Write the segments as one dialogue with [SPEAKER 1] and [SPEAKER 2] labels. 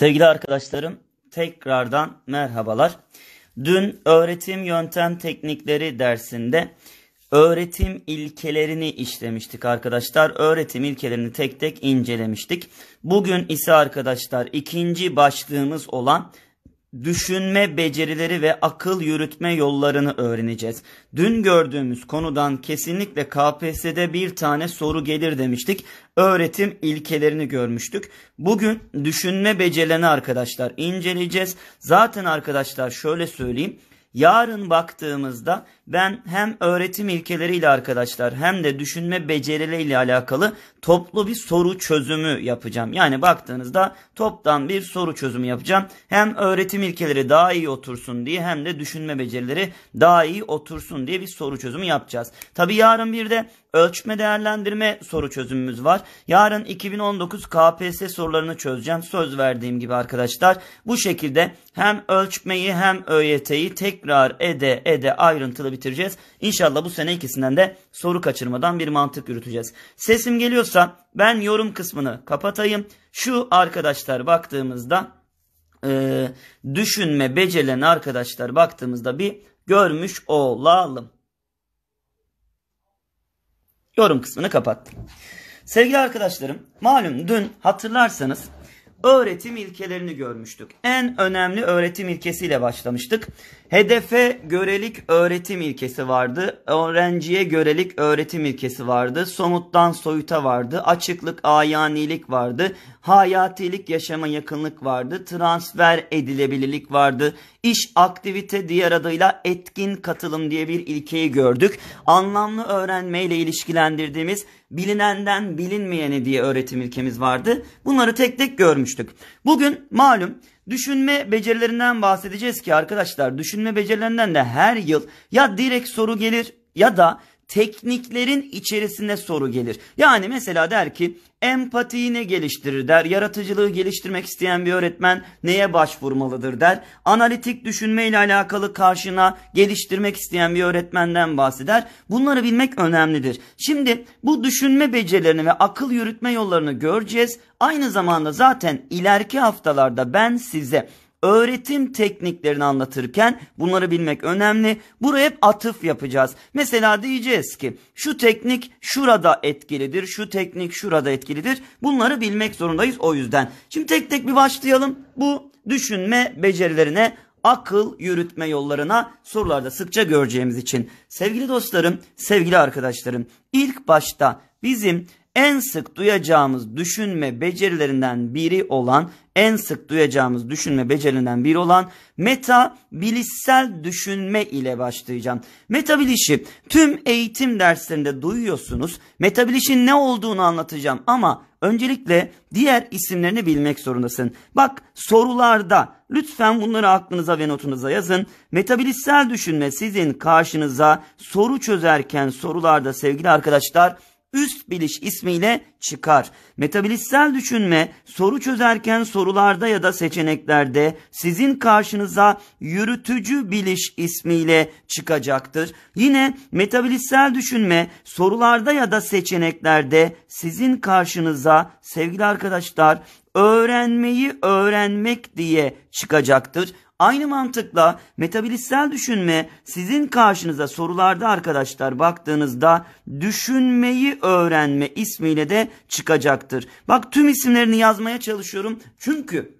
[SPEAKER 1] Sevgili arkadaşlarım, tekrardan merhabalar. Dün öğretim yöntem teknikleri dersinde öğretim ilkelerini işlemiştik arkadaşlar. Öğretim ilkelerini tek tek incelemiştik. Bugün ise arkadaşlar ikinci başlığımız olan düşünme becerileri ve akıl yürütme yollarını öğreneceğiz. Dün gördüğümüz konudan kesinlikle KPSS'de bir tane soru gelir demiştik. Öğretim ilkelerini görmüştük. Bugün düşünme becerilerini arkadaşlar inceleyeceğiz. Zaten arkadaşlar şöyle söyleyeyim. Yarın baktığımızda ben hem öğretim ilkeleriyle arkadaşlar hem de düşünme becerileriyle alakalı toplu bir soru çözümü yapacağım. Yani baktığınızda toptan bir soru çözümü yapacağım. Hem öğretim ilkeleri daha iyi otursun diye hem de düşünme becerileri daha iyi otursun diye bir soru çözümü yapacağız. Tabi yarın bir de ölçme değerlendirme soru çözümümüz var. Yarın 2019 KPSS sorularını çözeceğim. Söz verdiğim gibi arkadaşlar. Bu şekilde hem ölçmeyi hem ÖYT'yi tekrar ede ede ayrıntılı bir bitireceğiz. İnşallah bu sene ikisinden de soru kaçırmadan bir mantık yürüteceğiz. Sesim geliyorsa ben yorum kısmını kapatayım. Şu arkadaşlar baktığımızda e, düşünme becerilen arkadaşlar baktığımızda bir görmüş olalım. Yorum kısmını kapattım. Sevgili arkadaşlarım malum dün hatırlarsanız öğretim ilkelerini görmüştük. En önemli öğretim ilkesiyle başlamıştık. Hedefe görelik öğretim ilkesi vardı. Öğrenciye görelik öğretim ilkesi vardı. Somuttan soyuta vardı. Açıklık, ayanilik vardı. Hayatilik, yaşama yakınlık vardı. Transfer edilebilirlik vardı. İş, aktivite diğer adıyla etkin katılım diye bir ilkeyi gördük. Anlamlı öğrenmeyle ilişkilendirdiğimiz bilinenden bilinmeyeni diye öğretim ilkemiz vardı. Bunları tek tek görmüştük. Bugün malum Düşünme becerilerinden bahsedeceğiz ki arkadaşlar düşünme becerilerinden de her yıl ya direkt soru gelir ya da tekniklerin içerisinde soru gelir. Yani mesela der ki empatiyi ne geliştirir der, yaratıcılığı geliştirmek isteyen bir öğretmen neye başvurmalıdır der, analitik düşünme ile alakalı karşına geliştirmek isteyen bir öğretmenden bahseder. Bunları bilmek önemlidir. Şimdi bu düşünme becerilerini ve akıl yürütme yollarını göreceğiz. Aynı zamanda zaten ileriki haftalarda ben size öğretim tekniklerini anlatırken bunları bilmek önemli. Buraya hep atıf yapacağız. Mesela diyeceğiz ki şu teknik şurada etkilidir, şu teknik şurada etkilidir. Bunları bilmek zorundayız o yüzden. Şimdi tek tek bir başlayalım. Bu düşünme becerilerine akıl yürütme yollarına sorularda sıkça göreceğimiz için. Sevgili dostlarım, sevgili arkadaşlarım, ilk başta bizim en sık duyacağımız düşünme becerilerinden biri olan en sık duyacağımız düşünme becerilerinden biri olan meta bilişsel düşünme ile başlayacağım. Meta bilişi tüm eğitim derslerinde duyuyorsunuz. Meta bilişin ne olduğunu anlatacağım ama öncelikle diğer isimlerini bilmek zorundasın. Bak sorularda lütfen bunları aklınıza ve notunuza yazın. Meta Metabilissel düşünme sizin karşınıza soru çözerken sorularda sevgili arkadaşlar üst biliş ismiyle çıkar. Metabilitsel düşünme soru çözerken sorularda ya da seçeneklerde sizin karşınıza yürütücü biliş ismiyle çıkacaktır. Yine metabilitsel düşünme sorularda ya da seçeneklerde sizin karşınıza sevgili arkadaşlar öğrenmeyi öğrenmek diye çıkacaktır. Aynı mantıkla metabolistsel düşünme sizin karşınıza sorularda arkadaşlar baktığınızda düşünmeyi öğrenme ismiyle de çıkacaktır. Bak tüm isimlerini yazmaya çalışıyorum çünkü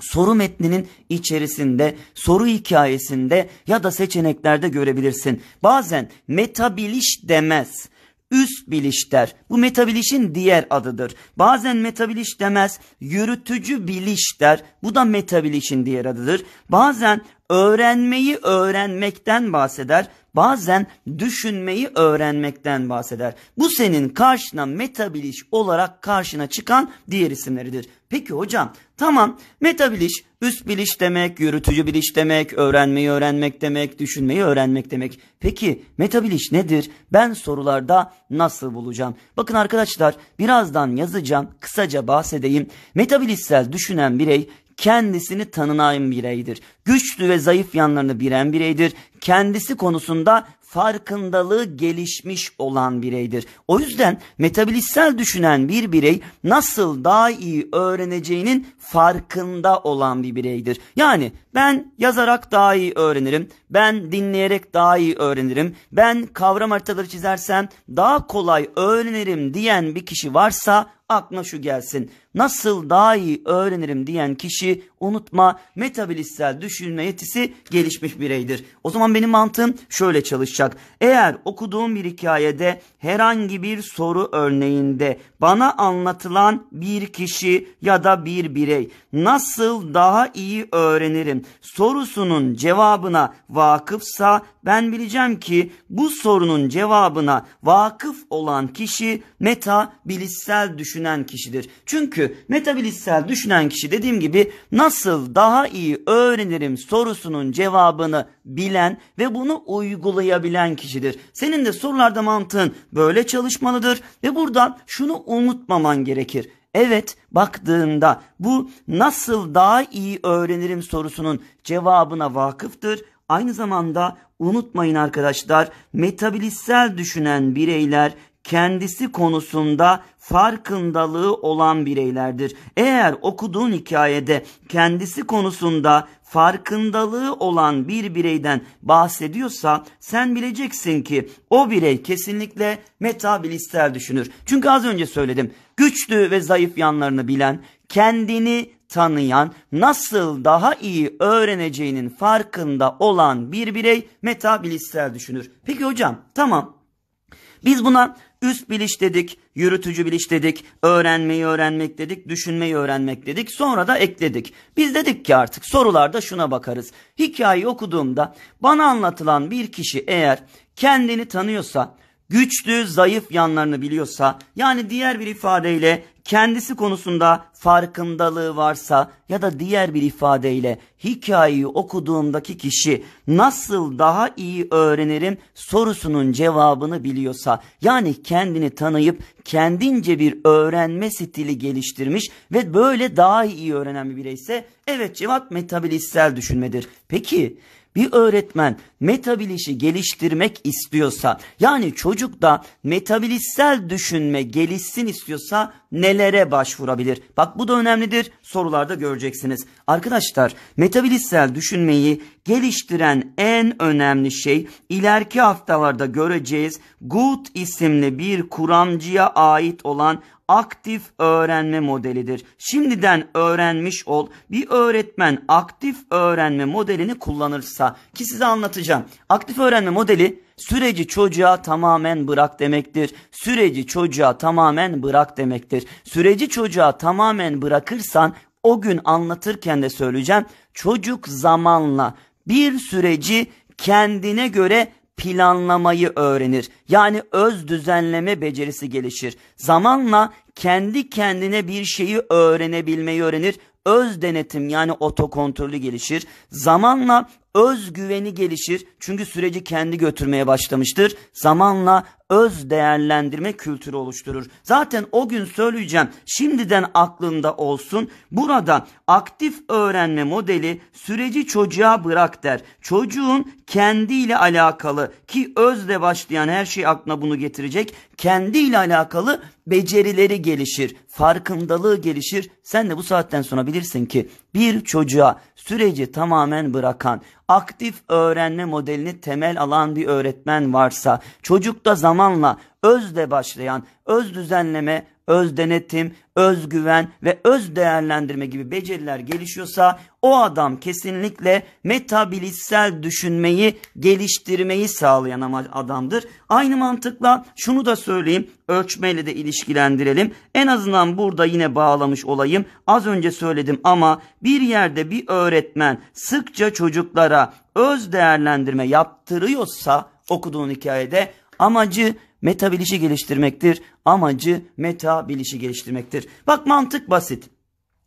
[SPEAKER 1] soru metninin içerisinde, soru hikayesinde ya da seçeneklerde görebilirsin. Bazen metaboliş demez üst biliş der. Bu metabilişin diğer adıdır. Bazen metabiliş demez, yürütücü biliş der. Bu da metabilişin diğer adıdır. Bazen öğrenmeyi öğrenmekten bahseder bazen düşünmeyi öğrenmekten bahseder. Bu senin karşına metabiliş olarak karşına çıkan diğer isimleridir. Peki hocam tamam metabiliş üst biliş demek, yürütücü biliş demek, öğrenmeyi öğrenmek demek, düşünmeyi öğrenmek demek. Peki metabiliş nedir? Ben sorularda nasıl bulacağım? Bakın arkadaşlar birazdan yazacağım kısaca bahsedeyim. Metabilişsel düşünen birey kendisini tanınan bireydir. Güçlü ve zayıf yanlarını bilen bireydir. Kendisi konusunda farkındalığı gelişmiş olan bireydir. O yüzden metabolitsel düşünen bir birey nasıl daha iyi öğreneceğinin farkında olan bir bireydir. Yani ben yazarak daha iyi öğrenirim, ben dinleyerek daha iyi öğrenirim, ben kavram haritaları çizersem daha kolay öğrenirim diyen bir kişi varsa aklına şu gelsin nasıl daha iyi öğrenirim diyen kişi unutma metabilissel düşünme yetisi gelişmiş bireydir. O zaman benim mantığım şöyle çalışacak. Eğer okuduğum bir hikayede herhangi bir soru örneğinde bana anlatılan bir kişi ya da bir birey nasıl daha iyi öğrenirim sorusunun cevabına vakıfsa ben bileceğim ki bu sorunun cevabına vakıf olan kişi metabilissel düşünen kişidir. Çünkü metabilissel düşünen kişi dediğim gibi nasıl nasıl daha iyi öğrenirim sorusunun cevabını bilen ve bunu uygulayabilen kişidir. Senin de sorularda mantığın böyle çalışmalıdır ve buradan şunu unutmaman gerekir. Evet baktığında bu nasıl daha iyi öğrenirim sorusunun cevabına vakıftır. Aynı zamanda unutmayın arkadaşlar metabolitsel düşünen bireyler kendisi konusunda farkındalığı olan bireylerdir. Eğer okuduğun hikayede kendisi konusunda farkındalığı olan bir bireyden bahsediyorsa sen bileceksin ki o birey kesinlikle metabilister düşünür. Çünkü az önce söyledim güçlü ve zayıf yanlarını bilen, kendini tanıyan, nasıl daha iyi öğreneceğinin farkında olan bir birey metabilister düşünür. Peki hocam tamam biz buna Üst biliş dedik, yürütücü biliş dedik, öğrenmeyi öğrenmek dedik, düşünmeyi öğrenmek dedik. Sonra da ekledik. Biz dedik ki artık sorularda şuna bakarız. Hikayeyi okuduğumda bana anlatılan bir kişi eğer kendini tanıyorsa, güçlü, zayıf yanlarını biliyorsa yani diğer bir ifadeyle kendisi konusunda farkındalığı varsa ya da diğer bir ifadeyle hikayeyi okuduğumdaki kişi nasıl daha iyi öğrenirim sorusunun cevabını biliyorsa yani kendini tanıyıp kendince bir öğrenme stili geliştirmiş ve böyle daha iyi öğrenen bir bireyse evet cevap metabolistsel düşünmedir. Peki bir öğretmen metabilişi geliştirmek istiyorsa yani çocukta metabilissel düşünme gelişsin istiyorsa nelere başvurabilir? Bak bu da önemlidir sorularda göreceksiniz. Arkadaşlar metabilissel düşünmeyi geliştiren en önemli şey ileriki haftalarda göreceğiz. Good isimli bir kuramcıya ait olan aktif öğrenme modelidir. Şimdiden öğrenmiş ol. Bir öğretmen aktif öğrenme modelini kullanırsa ki size anlatacağım hocam. Aktif öğrenme modeli süreci çocuğa tamamen bırak demektir. Süreci çocuğa tamamen bırak demektir. Süreci çocuğa tamamen bırakırsan o gün anlatırken de söyleyeceğim. Çocuk zamanla bir süreci kendine göre planlamayı öğrenir. Yani öz düzenleme becerisi gelişir. Zamanla kendi kendine bir şeyi öğrenebilmeyi öğrenir öz denetim yani otokontrolü gelişir. Zamanla özgüveni gelişir. Çünkü süreci kendi götürmeye başlamıştır. Zamanla öz değerlendirme kültürü oluşturur. Zaten o gün söyleyeceğim şimdiden aklında olsun. Burada aktif öğrenme modeli süreci çocuğa bırak der. Çocuğun kendiyle alakalı ki özle başlayan her şey aklına bunu getirecek. Kendiyle alakalı becerileri gelişir, farkındalığı gelişir. Sen de bu saatten sonra bilirsin ki bir çocuğa süreci tamamen bırakan, aktif öğrenme modelini temel alan bir öğretmen varsa, çocukta zaman zamanla özle başlayan öz düzenleme, öz denetim, öz güven ve öz değerlendirme gibi beceriler gelişiyorsa o adam kesinlikle metabilissel düşünmeyi geliştirmeyi sağlayan adamdır. Aynı mantıkla şunu da söyleyeyim ölçmeyle de ilişkilendirelim. En azından burada yine bağlamış olayım. Az önce söyledim ama bir yerde bir öğretmen sıkça çocuklara öz değerlendirme yaptırıyorsa okuduğun hikayede Amacı meta bilişi geliştirmektir. Amacı meta bilişi geliştirmektir. Bak mantık basit.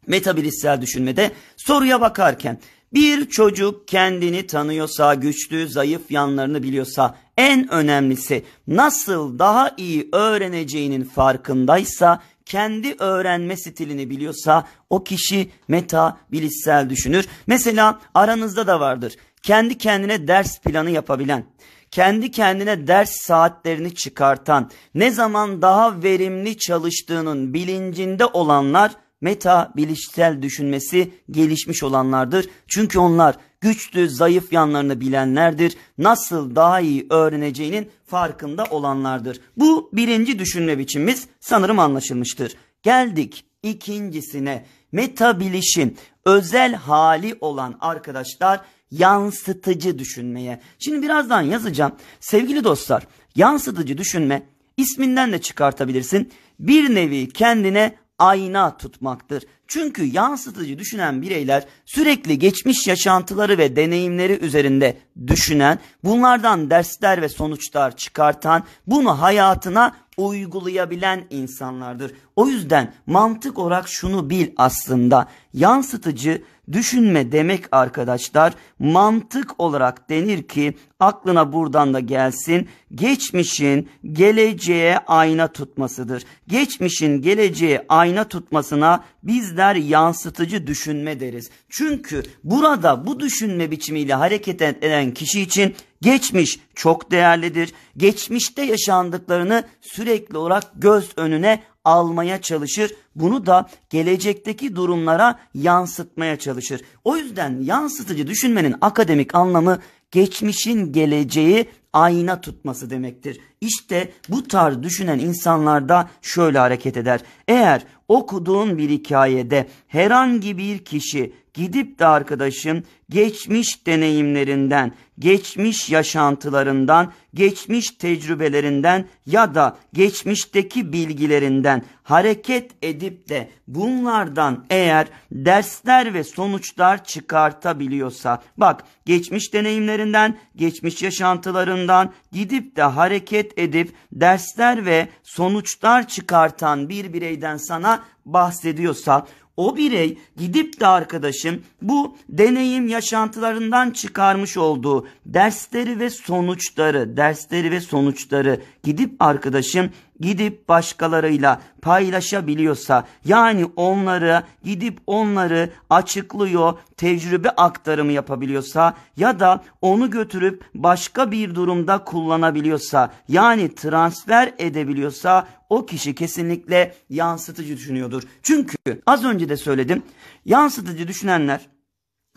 [SPEAKER 1] Meta bilişsel düşünmede soruya bakarken bir çocuk kendini tanıyorsa, güçlü, zayıf yanlarını biliyorsa, en önemlisi nasıl daha iyi öğreneceğinin farkındaysa, kendi öğrenme stilini biliyorsa o kişi meta bilişsel düşünür. Mesela aranızda da vardır. Kendi kendine ders planı yapabilen, kendi kendine ders saatlerini çıkartan, ne zaman daha verimli çalıştığının bilincinde olanlar meta bilişsel düşünmesi gelişmiş olanlardır. Çünkü onlar güçlü, zayıf yanlarını bilenlerdir. Nasıl daha iyi öğreneceğinin farkında olanlardır. Bu birinci düşünme biçimimiz sanırım anlaşılmıştır. Geldik ikincisine. Meta bilişin özel hali olan arkadaşlar yansıtıcı düşünmeye. Şimdi birazdan yazacağım. Sevgili dostlar yansıtıcı düşünme isminden de çıkartabilirsin. Bir nevi kendine ayna tutmaktır. Çünkü yansıtıcı düşünen bireyler sürekli geçmiş yaşantıları ve deneyimleri üzerinde düşünen, bunlardan dersler ve sonuçlar çıkartan, bunu hayatına uygulayabilen insanlardır. O yüzden mantık olarak şunu bil aslında yansıtıcı düşünme demek arkadaşlar mantık olarak denir ki aklına buradan da gelsin geçmişin geleceğe ayna tutmasıdır. Geçmişin geleceğe ayna tutmasına bizler yansıtıcı düşünme deriz. Çünkü burada bu düşünme biçimiyle hareket eden kişi için geçmiş çok değerlidir. Geçmişte yaşandıklarını sürekli olarak göz önüne almaya çalışır. Bunu da gelecekteki durumlara yansıtmaya çalışır. O yüzden yansıtıcı düşünmenin akademik anlamı geçmişin geleceği ayna tutması demektir. İşte bu tarz düşünen insanlar da şöyle hareket eder. Eğer okuduğun bir hikayede herhangi bir kişi gidip de arkadaşım geçmiş deneyimlerinden, geçmiş yaşantılarından, geçmiş tecrübelerinden ya da geçmişteki bilgilerinden hareket edip de bunlardan eğer dersler ve sonuçlar çıkartabiliyorsa bak geçmiş deneyimlerinden, geçmiş yaşantılarından gidip de hareket edip dersler ve sonuçlar çıkartan bir bireyden sana bahsediyorsa o birey gidip de arkadaşım bu deneyim yaşantılarından çıkarmış olduğu dersleri ve sonuçları, dersleri ve sonuçları gidip arkadaşım gidip başkalarıyla paylaşabiliyorsa yani onları gidip onları açıklıyor, tecrübe aktarımı yapabiliyorsa ya da onu götürüp başka bir durumda kullanabiliyorsa yani transfer edebiliyorsa o kişi kesinlikle yansıtıcı düşünüyordur. Çünkü az önce de söyledim yansıtıcı düşünenler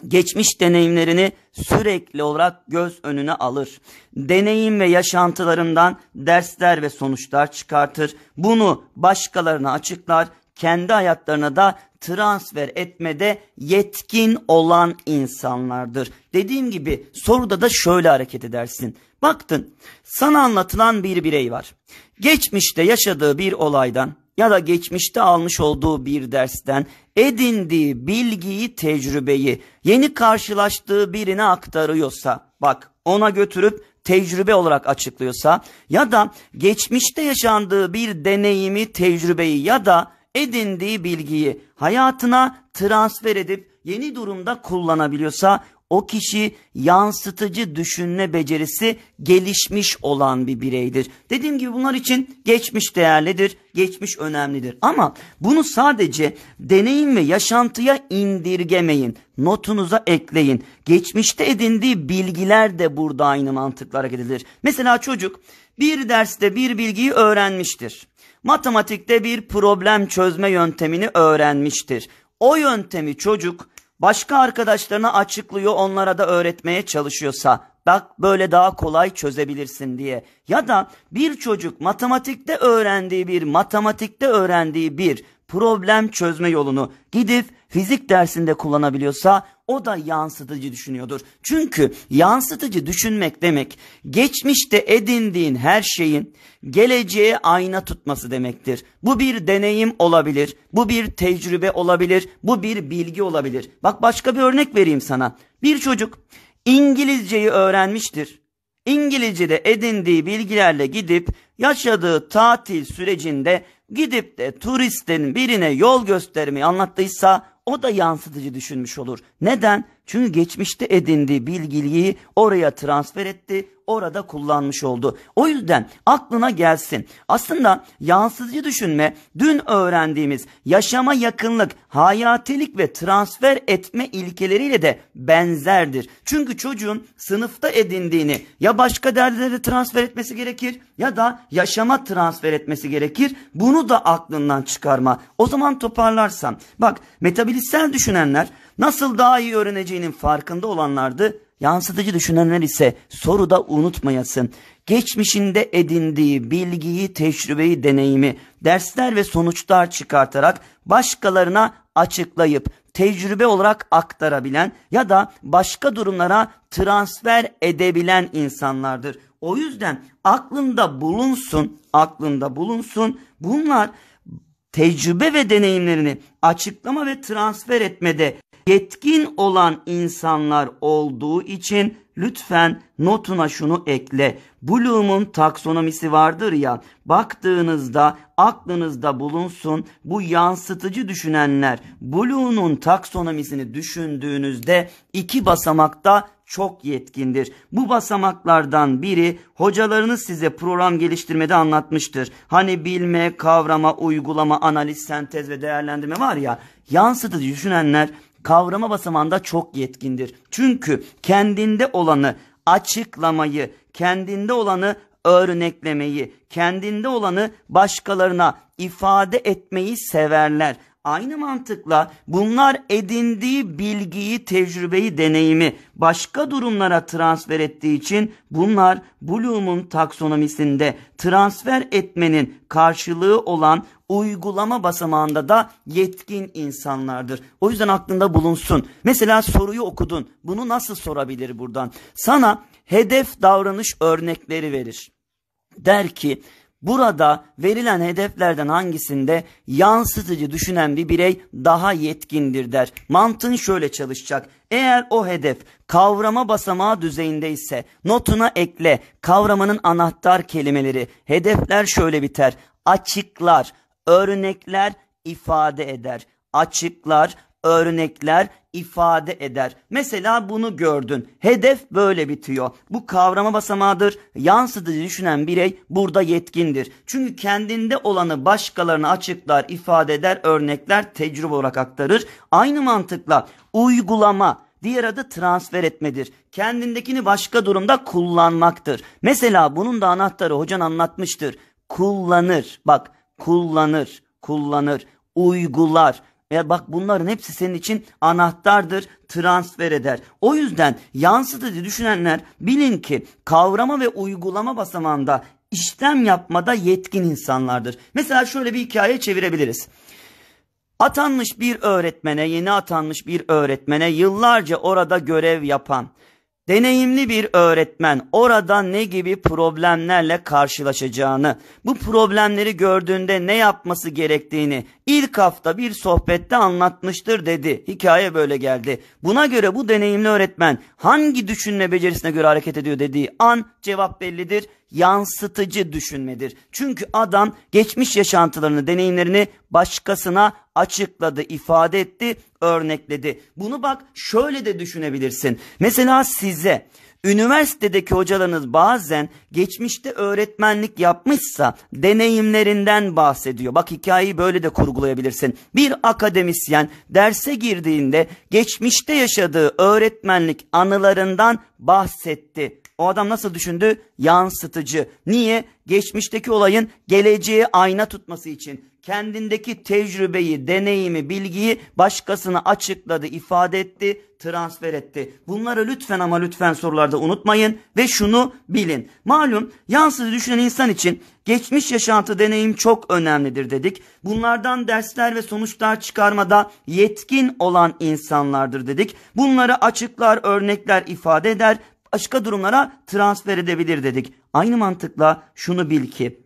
[SPEAKER 1] geçmiş deneyimlerini sürekli olarak göz önüne alır. Deneyim ve yaşantılarından dersler ve sonuçlar çıkartır. Bunu başkalarına açıklar, kendi hayatlarına da transfer etmede yetkin olan insanlardır. Dediğim gibi soruda da şöyle hareket edersin. Baktın sana anlatılan bir birey var. Geçmişte yaşadığı bir olaydan ya da geçmişte almış olduğu bir dersten edindiği bilgiyi, tecrübeyi yeni karşılaştığı birine aktarıyorsa, bak ona götürüp tecrübe olarak açıklıyorsa ya da geçmişte yaşandığı bir deneyimi, tecrübeyi ya da edindiği bilgiyi hayatına transfer edip yeni durumda kullanabiliyorsa o kişi yansıtıcı düşünme becerisi gelişmiş olan bir bireydir. Dediğim gibi bunlar için geçmiş değerlidir, geçmiş önemlidir. Ama bunu sadece deneyim ve yaşantıya indirgemeyin, notunuza ekleyin. Geçmişte edindiği bilgiler de burada aynı mantıkla hareket edilir. Mesela çocuk bir derste bir bilgiyi öğrenmiştir. Matematikte bir problem çözme yöntemini öğrenmiştir. O yöntemi çocuk başka arkadaşlarına açıklıyor onlara da öğretmeye çalışıyorsa bak böyle daha kolay çözebilirsin diye. Ya da bir çocuk matematikte öğrendiği bir matematikte öğrendiği bir problem çözme yolunu gidip fizik dersinde kullanabiliyorsa o da yansıtıcı düşünüyordur. Çünkü yansıtıcı düşünmek demek geçmişte edindiğin her şeyin geleceğe ayna tutması demektir. Bu bir deneyim olabilir, bu bir tecrübe olabilir, bu bir bilgi olabilir. Bak başka bir örnek vereyim sana. Bir çocuk İngilizceyi öğrenmiştir. İngilizce'de edindiği bilgilerle gidip yaşadığı tatil sürecinde gidip de turistin birine yol göstermeyi anlattıysa o da yansıtıcı düşünmüş olur. Neden? Çünkü geçmişte edindiği bilgiyi oraya transfer etti, orada kullanmış oldu. O yüzden aklına gelsin. Aslında yansıtıcı düşünme dün öğrendiğimiz yaşama yakınlık, hayatilik ve transfer etme ilkeleriyle de benzerdir. Çünkü çocuğun sınıfta edindiğini ya başka derslere transfer etmesi gerekir ya da yaşama transfer etmesi gerekir. Bunu da aklından çıkarma. O zaman toparlarsan bak metabolitsel düşünenler Nasıl daha iyi öğreneceğinin farkında olanlardı. Yansıtıcı düşünenler ise soruda unutmayasın. Geçmişinde edindiği bilgiyi, tecrübeyi, deneyimi, dersler ve sonuçlar çıkartarak başkalarına açıklayıp tecrübe olarak aktarabilen ya da başka durumlara transfer edebilen insanlardır. O yüzden aklında bulunsun, aklında bulunsun. Bunlar tecrübe ve deneyimlerini açıklama ve transfer etmede yetkin olan insanlar olduğu için lütfen notuna şunu ekle. Bloom'un taksonomisi vardır ya baktığınızda aklınızda bulunsun bu yansıtıcı düşünenler Bloom'un taksonomisini düşündüğünüzde iki basamakta çok yetkindir. Bu basamaklardan biri hocalarınız size program geliştirmede anlatmıştır. Hani bilme, kavrama, uygulama, analiz, sentez ve değerlendirme var ya yansıtıcı düşünenler kavrama basamağında çok yetkindir. Çünkü kendinde olanı açıklamayı, kendinde olanı örneklemeyi, kendinde olanı başkalarına ifade etmeyi severler. Aynı mantıkla bunlar edindiği bilgiyi, tecrübeyi, deneyimi başka durumlara transfer ettiği için bunlar Bloom'un taksonomisinde transfer etmenin karşılığı olan uygulama basamağında da yetkin insanlardır. O yüzden aklında bulunsun. Mesela soruyu okudun. Bunu nasıl sorabilir buradan? Sana hedef davranış örnekleri verir. Der ki Burada verilen hedeflerden hangisinde yansıtıcı düşünen bir birey daha yetkindir der. Mantın şöyle çalışacak. Eğer o hedef kavrama basamağı düzeyinde ise notuna ekle kavramanın anahtar kelimeleri. Hedefler şöyle biter. Açıklar, örnekler ifade eder. Açıklar, örnekler ifade eder. Mesela bunu gördün. Hedef böyle bitiyor. Bu kavrama basamağıdır. Yansıtıcı düşünen birey burada yetkindir. Çünkü kendinde olanı başkalarına açıklar, ifade eder, örnekler tecrübe olarak aktarır. Aynı mantıkla uygulama, diğer adı transfer etmedir. Kendindekini başka durumda kullanmaktır. Mesela bunun da anahtarı hocan anlatmıştır. Kullanır. Bak kullanır, kullanır, uygular veya bak bunların hepsi senin için anahtardır, transfer eder. O yüzden yansıtıcı düşünenler bilin ki kavrama ve uygulama basamağında işlem yapmada yetkin insanlardır. Mesela şöyle bir hikaye çevirebiliriz. Atanmış bir öğretmene, yeni atanmış bir öğretmene yıllarca orada görev yapan Deneyimli bir öğretmen orada ne gibi problemlerle karşılaşacağını, bu problemleri gördüğünde ne yapması gerektiğini ilk hafta bir sohbette anlatmıştır dedi. Hikaye böyle geldi. Buna göre bu deneyimli öğretmen hangi düşünme becerisine göre hareket ediyor dediği an cevap bellidir. Yansıtıcı düşünmedir. Çünkü adam geçmiş yaşantılarını, deneyimlerini başkasına açıkladı, ifade etti, örnekledi. Bunu bak şöyle de düşünebilirsin. Mesela size üniversitedeki hocalarınız bazen geçmişte öğretmenlik yapmışsa deneyimlerinden bahsediyor. Bak hikayeyi böyle de kurgulayabilirsin. Bir akademisyen derse girdiğinde geçmişte yaşadığı öğretmenlik anılarından bahsetti. O adam nasıl düşündü? Yansıtıcı. Niye? Geçmişteki olayın geleceğe ayna tutması için. Kendindeki tecrübeyi, deneyimi, bilgiyi başkasına açıkladı, ifade etti, transfer etti. Bunları lütfen ama lütfen sorularda unutmayın ve şunu bilin. Malum yansıtıcı düşünen insan için geçmiş yaşantı deneyim çok önemlidir dedik. Bunlardan dersler ve sonuçlar çıkarmada yetkin olan insanlardır dedik. Bunları açıklar, örnekler ifade eder başka durumlara transfer edebilir dedik. Aynı mantıkla şunu bil ki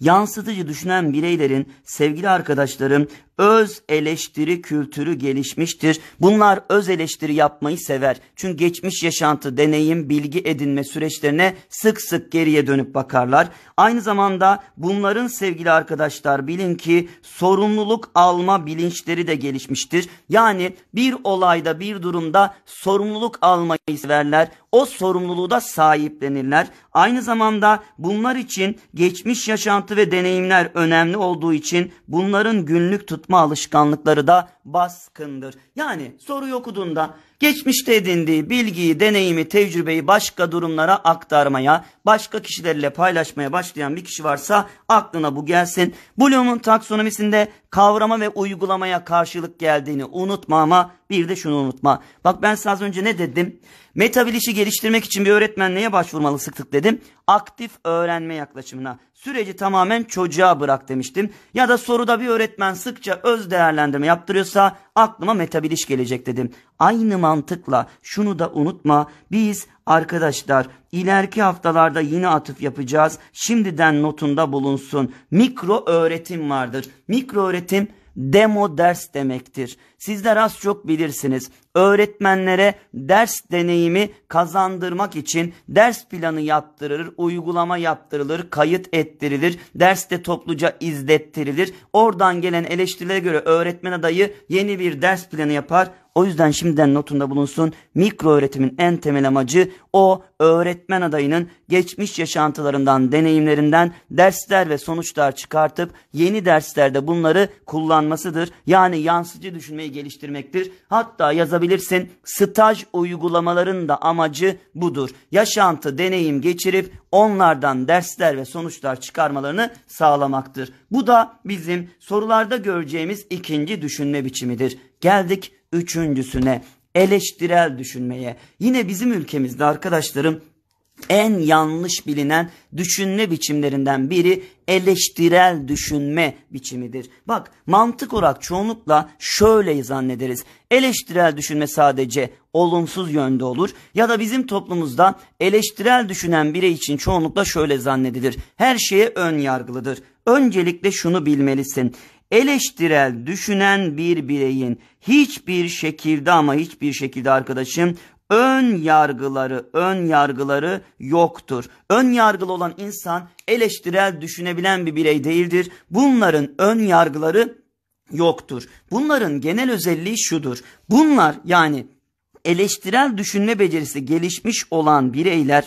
[SPEAKER 1] yansıtıcı düşünen bireylerin sevgili arkadaşlarım öz eleştiri kültürü gelişmiştir. Bunlar öz eleştiri yapmayı sever. Çünkü geçmiş yaşantı, deneyim, bilgi edinme süreçlerine sık sık geriye dönüp bakarlar. Aynı zamanda bunların sevgili arkadaşlar bilin ki sorumluluk alma bilinçleri de gelişmiştir. Yani bir olayda bir durumda sorumluluk almayı severler. O sorumluluğu da sahiplenirler. Aynı zamanda bunlar için geçmiş yaşantı ve deneyimler önemli olduğu için bunların günlük tut alışkanlıkları da baskındır. Yani soruyu okuduğunda Geçmişte edindiği bilgiyi, deneyimi, tecrübeyi başka durumlara aktarmaya, başka kişilerle paylaşmaya başlayan bir kişi varsa aklına bu gelsin. Bloom'un taksonomisinde kavrama ve uygulamaya karşılık geldiğini unutma ama bir de şunu unutma. Bak ben size az önce ne dedim? Metabilişi geliştirmek için bir öğretmen neye başvurmalı sık sık dedim. Aktif öğrenme yaklaşımına. Süreci tamamen çocuğa bırak demiştim. Ya da soruda bir öğretmen sıkça öz değerlendirme yaptırıyorsa aklıma metabiliş gelecek dedim. Aynı mantıkla şunu da unutma biz arkadaşlar ileriki haftalarda yine atıf yapacağız. Şimdiden notunda bulunsun. Mikro öğretim vardır. Mikro öğretim demo ders demektir. Siz de az çok bilirsiniz. Öğretmenlere ders deneyimi kazandırmak için ders planı yaptırılır, uygulama yaptırılır, kayıt ettirilir, derste topluca izlettirilir. Oradan gelen eleştirilere göre öğretmen adayı yeni bir ders planı yapar. O yüzden şimdiden notunda bulunsun. Mikro öğretimin en temel amacı o öğretmen adayının geçmiş yaşantılarından, deneyimlerinden dersler ve sonuçlar çıkartıp yeni derslerde bunları kullanmasıdır. Yani yansıcı düşünmeyi geliştirmektir. Hatta yazabilirsin staj uygulamaların da amacı budur. Yaşantı, deneyim geçirip onlardan dersler ve sonuçlar çıkarmalarını sağlamaktır. Bu da bizim sorularda göreceğimiz ikinci düşünme biçimidir. Geldik üçüncüsüne eleştirel düşünmeye. Yine bizim ülkemizde arkadaşlarım en yanlış bilinen düşünme biçimlerinden biri eleştirel düşünme biçimidir. Bak mantık olarak çoğunlukla şöyle zannederiz. Eleştirel düşünme sadece olumsuz yönde olur ya da bizim toplumumuzda eleştirel düşünen birey için çoğunlukla şöyle zannedilir. Her şeye ön yargılıdır. Öncelikle şunu bilmelisin eleştirel düşünen bir bireyin hiçbir şekilde ama hiçbir şekilde arkadaşım ön yargıları, ön yargıları yoktur. Ön yargılı olan insan eleştirel düşünebilen bir birey değildir. Bunların ön yargıları yoktur. Bunların genel özelliği şudur. Bunlar yani eleştirel düşünme becerisi gelişmiş olan bireyler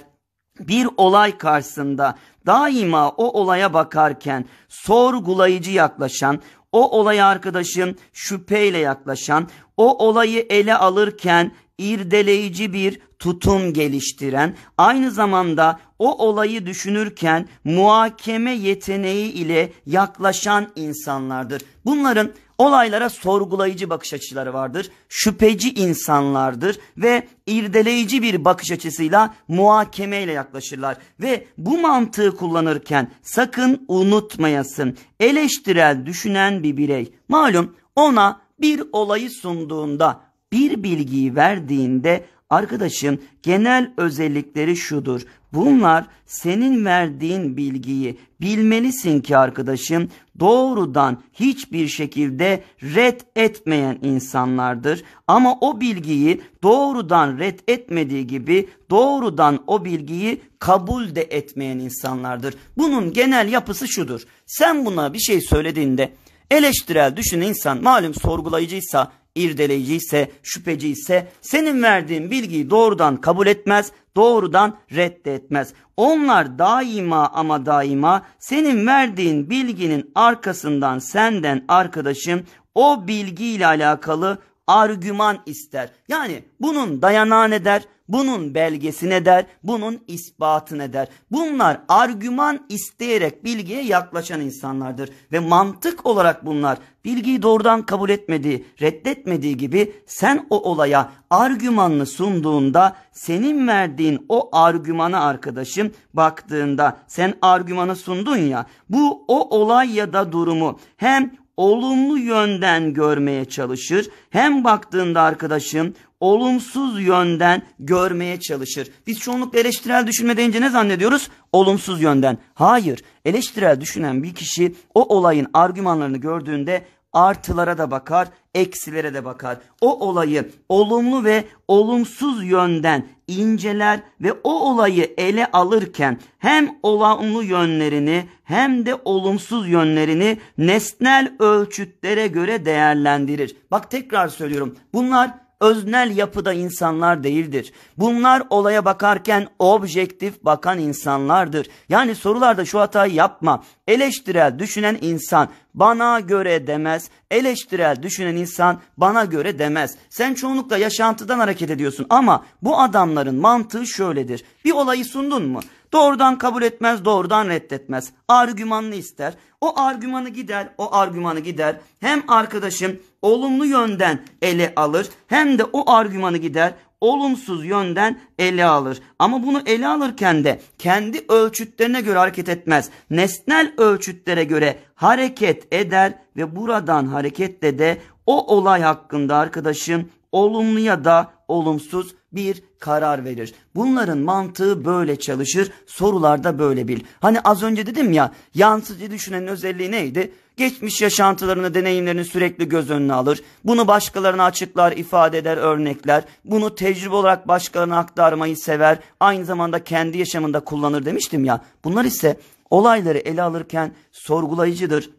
[SPEAKER 1] bir olay karşısında daima o olaya bakarken sorgulayıcı yaklaşan, o olaya arkadaşım şüpheyle yaklaşan, o olayı ele alırken irdeleyici bir tutum geliştiren, aynı zamanda o olayı düşünürken muhakeme yeteneği ile yaklaşan insanlardır. Bunların Olaylara sorgulayıcı bakış açıları vardır, şüpheci insanlardır ve irdeleyici bir bakış açısıyla muhakemeyle yaklaşırlar. Ve bu mantığı kullanırken sakın unutmayasın eleştirel düşünen bir birey malum ona bir olayı sunduğunda bir bilgiyi verdiğinde arkadaşın genel özellikleri şudur Bunlar senin verdiğin bilgiyi bilmelisin ki arkadaşım doğrudan hiçbir şekilde red etmeyen insanlardır. Ama o bilgiyi doğrudan red etmediği gibi doğrudan o bilgiyi kabul de etmeyen insanlardır. Bunun genel yapısı şudur. Sen buna bir şey söylediğinde eleştirel düşünen insan malum sorgulayıcıysa irdeleyici ise, şüpheci ise senin verdiğin bilgiyi doğrudan kabul etmez, doğrudan reddetmez. Onlar daima ama daima senin verdiğin bilginin arkasından senden arkadaşım o bilgiyle alakalı argüman ister. Yani bunun dayanan eder, bunun belgesine der, bunun ispatını der. Bunlar argüman isteyerek bilgiye yaklaşan insanlardır. Ve mantık olarak bunlar bilgiyi doğrudan kabul etmediği, reddetmediği gibi sen o olaya argümanını sunduğunda senin verdiğin o argümana arkadaşım baktığında sen argümanı sundun ya bu o olay ya da durumu hem olumlu yönden görmeye çalışır. Hem baktığında arkadaşım olumsuz yönden görmeye çalışır. Biz çoğunlukla eleştirel düşünme deyince ne zannediyoruz? Olumsuz yönden. Hayır. Eleştirel düşünen bir kişi o olayın argümanlarını gördüğünde artılara da bakar, eksilere de bakar. O olayı olumlu ve olumsuz yönden inceler ve o olayı ele alırken hem olumlu yönlerini hem de olumsuz yönlerini nesnel ölçütlere göre değerlendirir. Bak tekrar söylüyorum. Bunlar öznel yapıda insanlar değildir. Bunlar olaya bakarken objektif bakan insanlardır. Yani sorularda şu hatayı yapma. Eleştirel düşünen insan bana göre demez. Eleştirel düşünen insan bana göre demez. Sen çoğunlukla yaşantıdan hareket ediyorsun ama bu adamların mantığı şöyledir. Bir olayı sundun mu? Doğrudan kabul etmez, doğrudan reddetmez. Argümanını ister. O argümanı gider, o argümanı gider. Hem arkadaşım olumlu yönden ele alır hem de o argümanı gider olumsuz yönden ele alır. Ama bunu ele alırken de kendi ölçütlerine göre hareket etmez. Nesnel ölçütlere göre hareket eder ve buradan hareketle de o olay hakkında arkadaşım olumlu ya da olumsuz bir karar verir. Bunların mantığı böyle çalışır. Sorularda böyle bil. Hani az önce dedim ya yansıcı düşünenin özelliği neydi? Geçmiş yaşantılarını, deneyimlerini sürekli göz önüne alır. Bunu başkalarına açıklar, ifade eder, örnekler. Bunu tecrübe olarak başkalarına aktarmayı sever. Aynı zamanda kendi yaşamında kullanır demiştim ya. Bunlar ise olayları ele alırken sorgulayıcıdır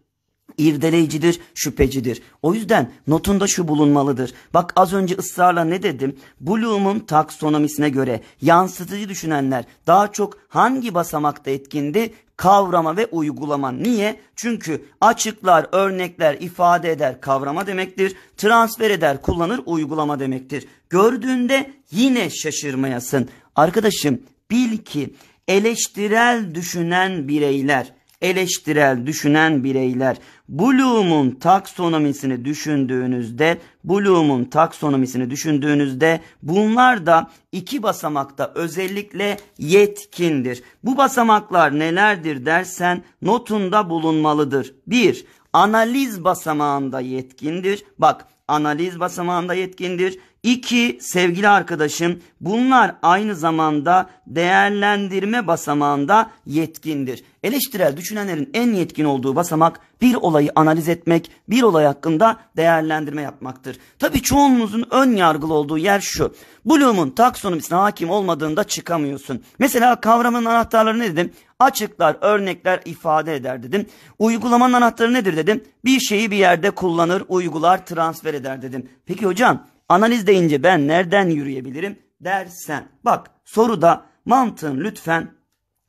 [SPEAKER 1] irdeleyicidir, şüphecidir. O yüzden notunda şu bulunmalıdır. Bak az önce ısrarla ne dedim? Bloom'un taksonomisine göre yansıtıcı düşünenler daha çok hangi basamakta etkindi? Kavrama ve uygulama. Niye? Çünkü açıklar, örnekler, ifade eder, kavrama demektir. Transfer eder, kullanır, uygulama demektir. Gördüğünde yine şaşırmayasın. Arkadaşım bil ki eleştirel düşünen bireyler, eleştirel düşünen bireyler Bloom'un taksonomisini düşündüğünüzde, Bloom'un taksonomisini düşündüğünüzde bunlar da iki basamakta özellikle yetkindir. Bu basamaklar nelerdir dersen notunda bulunmalıdır. 1. Analiz basamağında yetkindir. Bak analiz basamağında yetkindir. İki, sevgili arkadaşım bunlar aynı zamanda değerlendirme basamağında yetkindir. Eleştirel düşünenlerin en yetkin olduğu basamak bir olayı analiz etmek, bir olay hakkında değerlendirme yapmaktır. Tabi çoğunluğunuzun ön yargılı olduğu yer şu. Bloom'un taksonomisine hakim olmadığında çıkamıyorsun. Mesela kavramın anahtarları ne dedim? Açıklar, örnekler ifade eder dedim. Uygulamanın anahtarı nedir dedim? Bir şeyi bir yerde kullanır, uygular, transfer eder dedim. Peki hocam Analiz deyince ben nereden yürüyebilirim dersen. Bak soruda mantığın lütfen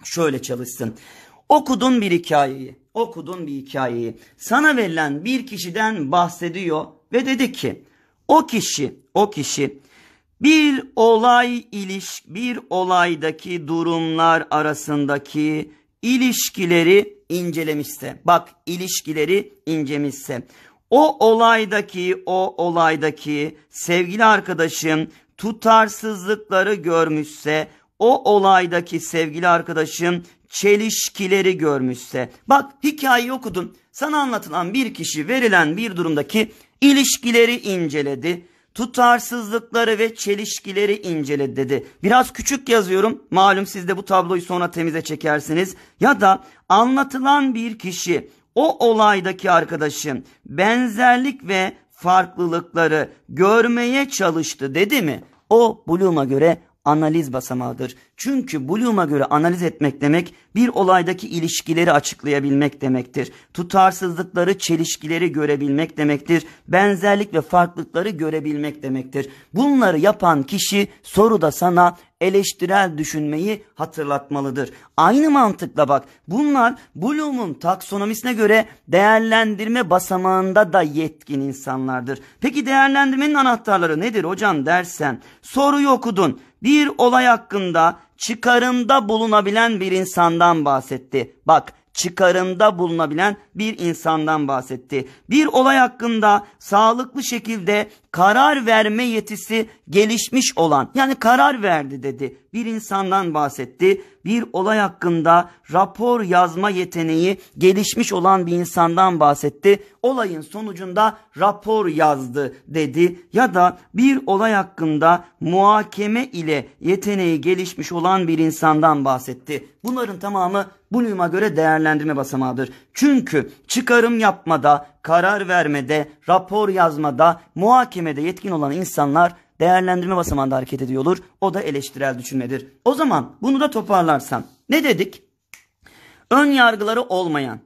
[SPEAKER 1] şöyle çalışsın. Okudun bir hikayeyi. Okudun bir hikayeyi. Sana verilen bir kişiden bahsediyor ve dedi ki o kişi o kişi bir olay iliş bir olaydaki durumlar arasındaki ilişkileri incelemişse bak ilişkileri incemişse o olaydaki o olaydaki sevgili arkadaşım tutarsızlıkları görmüşse o olaydaki sevgili arkadaşım çelişkileri görmüşse bak hikayeyi okudun sana anlatılan bir kişi verilen bir durumdaki ilişkileri inceledi tutarsızlıkları ve çelişkileri inceledi dedi. Biraz küçük yazıyorum. Malum siz de bu tabloyu sonra temize çekersiniz. Ya da anlatılan bir kişi o olaydaki arkadaşım benzerlik ve farklılıkları görmeye çalıştı dedi mi? O Bloom'a göre analiz basamağıdır. Çünkü Bloom'a göre analiz etmek demek bir olaydaki ilişkileri açıklayabilmek demektir. Tutarsızlıkları, çelişkileri görebilmek demektir. Benzerlik ve farklılıkları görebilmek demektir. Bunları yapan kişi soruda sana eleştirel düşünmeyi hatırlatmalıdır. Aynı mantıkla bak bunlar Bloom'un taksonomisine göre değerlendirme basamağında da yetkin insanlardır. Peki değerlendirmenin anahtarları nedir hocam dersen soruyu okudun bir olay hakkında çıkarında bulunabilen bir insandan bahsetti. Bak çıkarında bulunabilen bir insandan bahsetti. Bir olay hakkında sağlıklı şekilde karar verme yetisi gelişmiş olan yani karar verdi dedi. Bir insandan bahsetti. Bir olay hakkında rapor yazma yeteneği gelişmiş olan bir insandan bahsetti. Olayın sonucunda rapor yazdı dedi ya da bir olay hakkında muhakeme ile yeteneği gelişmiş olan bir insandan bahsetti. Bunların tamamı Bloom'a göre değerlendirme basamağıdır. Çünkü çıkarım yapmada karar vermede, rapor yazmada, muhakemede yetkin olan insanlar değerlendirme basamağında hareket ediyor olur. O da eleştirel düşünmedir. O zaman bunu da toparlarsam ne dedik? Ön yargıları olmayan,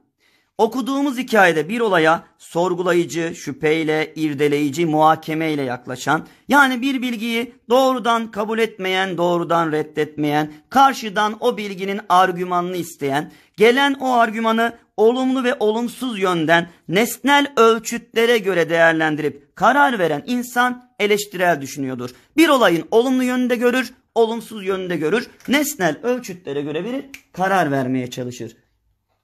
[SPEAKER 1] Okuduğumuz hikayede bir olaya sorgulayıcı, şüpheyle, irdeleyici, muhakemeyle yaklaşan, yani bir bilgiyi doğrudan kabul etmeyen, doğrudan reddetmeyen, karşıdan o bilginin argümanını isteyen, gelen o argümanı olumlu ve olumsuz yönden nesnel ölçütlere göre değerlendirip karar veren insan eleştirel düşünüyordur. Bir olayın olumlu yönünde görür, olumsuz yönünde görür, nesnel ölçütlere göre verir, karar vermeye çalışır.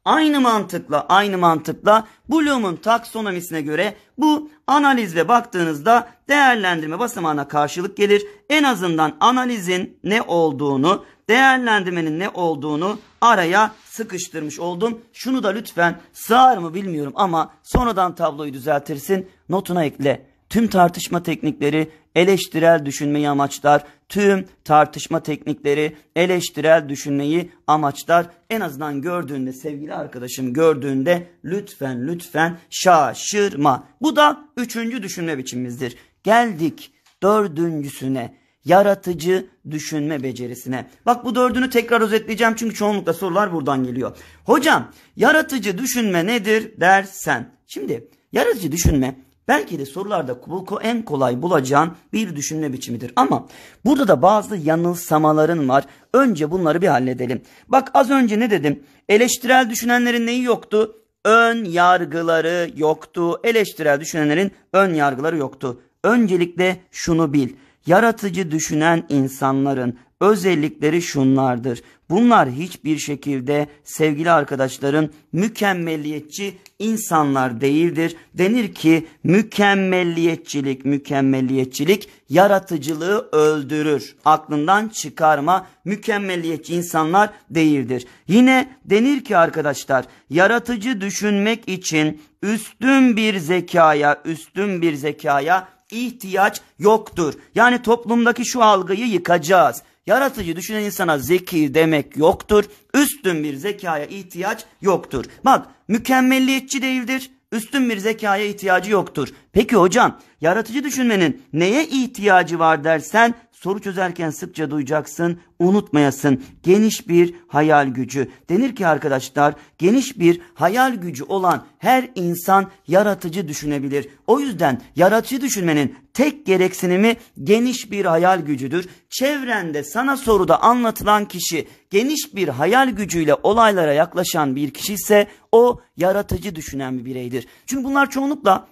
[SPEAKER 1] Aynı mantıkla aynı mantıkla Bloom'un taksonomisine göre bu analizle baktığınızda değerlendirme basamağına karşılık gelir. En azından analizin ne olduğunu, değerlendirmenin ne olduğunu araya sıkıştırmış oldum. Şunu da lütfen sığar mı bilmiyorum ama sonradan tabloyu düzeltirsin notuna ekle tüm tartışma teknikleri eleştirel düşünmeyi amaçlar. Tüm tartışma teknikleri eleştirel düşünmeyi amaçlar. En azından gördüğünde sevgili arkadaşım gördüğünde lütfen lütfen şaşırma. Bu da üçüncü düşünme biçimimizdir. Geldik dördüncüsüne yaratıcı düşünme becerisine. Bak bu dördünü tekrar özetleyeceğim çünkü çoğunlukla sorular buradan geliyor. Hocam yaratıcı düşünme nedir dersen. Şimdi yaratıcı düşünme Belki de sorularda en kolay bulacağın bir düşünme biçimidir. Ama burada da bazı yanılsamaların var. Önce bunları bir halledelim. Bak az önce ne dedim? Eleştirel düşünenlerin neyi yoktu? Ön yargıları yoktu. Eleştirel düşünenlerin ön yargıları yoktu. Öncelikle şunu bil. Yaratıcı düşünen insanların özellikleri şunlardır. Bunlar hiçbir şekilde sevgili arkadaşların mükemmelliyetçi insanlar değildir. Denir ki mükemmelliyetçilik, mükemmelliyetçilik yaratıcılığı öldürür. Aklından çıkarma mükemmelliyetçi insanlar değildir. Yine denir ki arkadaşlar yaratıcı düşünmek için üstün bir zekaya, üstün bir zekaya ihtiyaç yoktur. Yani toplumdaki şu algıyı yıkacağız. Yaratıcı düşünen insana zeki demek yoktur. Üstün bir zekaya ihtiyaç yoktur. Bak mükemmelliyetçi değildir. Üstün bir zekaya ihtiyacı yoktur. Peki hocam yaratıcı düşünmenin neye ihtiyacı var dersen soru çözerken sıkça duyacaksın, unutmayasın. Geniş bir hayal gücü. Denir ki arkadaşlar, geniş bir hayal gücü olan her insan yaratıcı düşünebilir. O yüzden yaratıcı düşünmenin tek gereksinimi geniş bir hayal gücüdür. Çevrende sana soruda anlatılan kişi geniş bir hayal gücüyle olaylara yaklaşan bir kişi ise o yaratıcı düşünen bir bireydir. Çünkü bunlar çoğunlukla